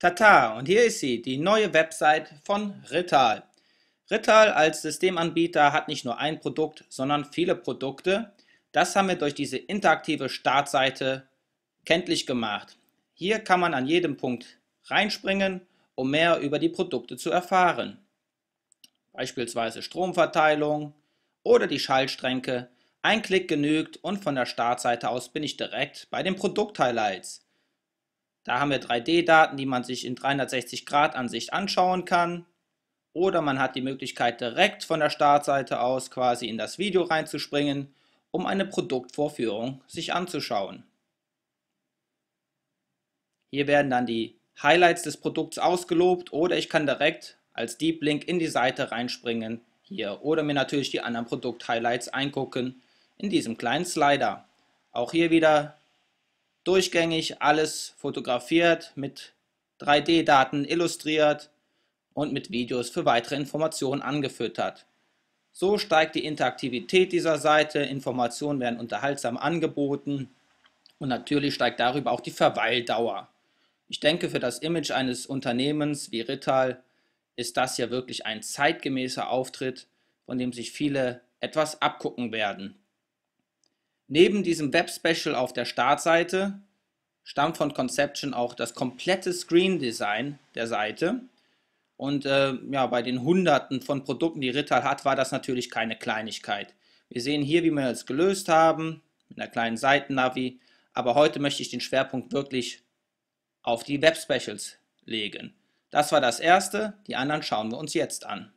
Tata und hier ist sie, die neue Website von Rital. Rital als Systemanbieter hat nicht nur ein Produkt, sondern viele Produkte. Das haben wir durch diese interaktive Startseite kenntlich gemacht. Hier kann man an jedem Punkt reinspringen, um mehr über die Produkte zu erfahren. Beispielsweise Stromverteilung oder die Schaltstränke. Ein Klick genügt und von der Startseite aus bin ich direkt bei den Produkthighlights. Da haben wir 3D-Daten, die man sich in 360-Grad-Ansicht anschauen kann. Oder man hat die Möglichkeit, direkt von der Startseite aus quasi in das Video reinzuspringen, um eine Produktvorführung sich anzuschauen. Hier werden dann die Highlights des Produkts ausgelobt oder ich kann direkt als Deep Link in die Seite reinspringen hier oder mir natürlich die anderen Produkt-Highlights eingucken in diesem kleinen Slider. Auch hier wieder durchgängig alles fotografiert, mit 3D-Daten illustriert und mit Videos für weitere Informationen angefüttert. So steigt die Interaktivität dieser Seite, Informationen werden unterhaltsam angeboten und natürlich steigt darüber auch die Verweildauer. Ich denke, für das Image eines Unternehmens wie Rital ist das ja wirklich ein zeitgemäßer Auftritt, von dem sich viele etwas abgucken werden. Neben diesem Web-Special auf der Startseite stammt von Conception auch das komplette Screen Design der Seite. Und äh, ja, bei den Hunderten von Produkten, die Rital hat, war das natürlich keine Kleinigkeit. Wir sehen hier, wie wir es gelöst haben, mit einer kleinen Seitennavi. Aber heute möchte ich den Schwerpunkt wirklich auf die Web Specials legen. Das war das erste, die anderen schauen wir uns jetzt an.